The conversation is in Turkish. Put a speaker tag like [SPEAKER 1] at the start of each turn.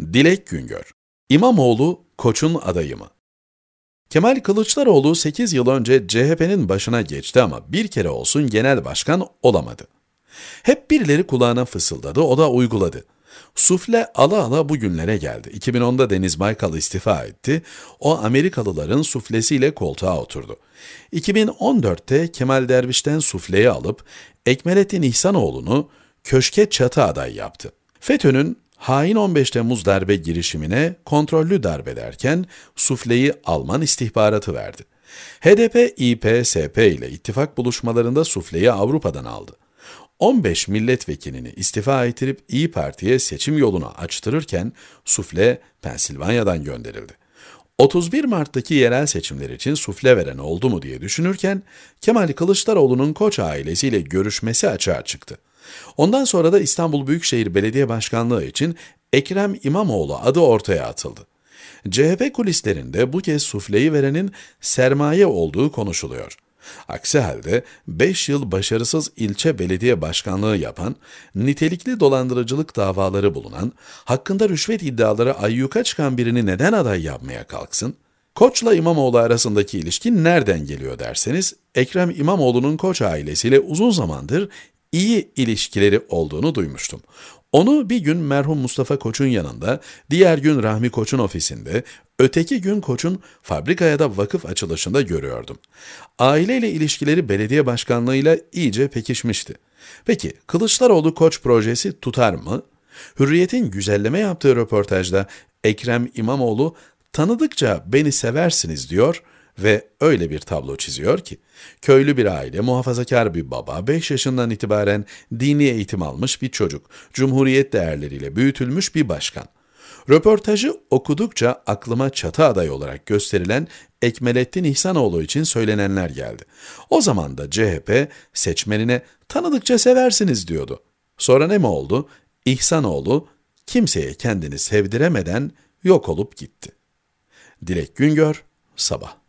[SPEAKER 1] Dilek Güngör İmamoğlu Koç'un adayı mı? Kemal Kılıçdaroğlu 8 yıl önce CHP'nin başına geçti ama bir kere olsun genel başkan olamadı. Hep birileri kulağına fısıldadı, o da uyguladı. Sufle ala ala bugünlere geldi. 2010'da Deniz Baykal istifa etti. O Amerikalıların suflesiyle koltuğa oturdu. 2014'te Kemal Derviş'ten sufleyi alıp Ekmelettin İhsanoğlu'nu köşke çatı aday yaptı. FETÖ'nün Hain 15 Temmuz darbe girişimine kontrollü darbe derken sufleyi Alman istihbaratı verdi. HDP, İPSP ile ittifak buluşmalarında sufleyi Avrupa'dan aldı. 15 milletvekilini istifa ettirip İyi Parti'ye seçim yolunu açtırırken sufle Pensilvanya'dan gönderildi. 31 Mart'taki yerel seçimler için sufle veren oldu mu diye düşünürken Kemal Kılıçdaroğlu'nun Koç ailesiyle görüşmesi açığa çıktı. Ondan sonra da İstanbul Büyükşehir Belediye Başkanlığı için Ekrem İmamoğlu adı ortaya atıldı. CHP kulislerinde bu kez sufleyi verenin sermaye olduğu konuşuluyor. Aksi halde 5 yıl başarısız ilçe belediye başkanlığı yapan, nitelikli dolandırıcılık davaları bulunan, hakkında rüşvet iddiaları ayyuka çıkan birini neden aday yapmaya kalksın? Koç'la İmamoğlu arasındaki ilişki nereden geliyor derseniz, Ekrem İmamoğlu'nun Koç ailesiyle uzun zamandır iyi ilişkileri olduğunu duymuştum. Onu bir gün merhum Mustafa Koç'un yanında, diğer gün Rahmi Koç'un ofisinde, öteki gün Koç'un fabrikaya da vakıf açılışında görüyordum. Aileyle ilişkileri belediye başkanlığıyla iyice pekişmişti. Peki Kılıçdaroğlu Koç projesi tutar mı? Hürriyet'in güzelleme yaptığı röportajda Ekrem İmamoğlu tanıdıkça beni seversiniz diyor ve öyle bir tablo çiziyor ki, köylü bir aile, muhafazakar bir baba, 5 yaşından itibaren dini eğitim almış bir çocuk, cumhuriyet değerleriyle büyütülmüş bir başkan. Röportajı okudukça aklıma çatı adayı olarak gösterilen Ekmelettin İhsanoğlu için söylenenler geldi. O zaman da CHP seçmenine tanıdıkça seversiniz diyordu. Sonra ne mi oldu? İhsanoğlu kimseye kendini sevdiremeden yok olup gitti. Dilek Güngör, Sabah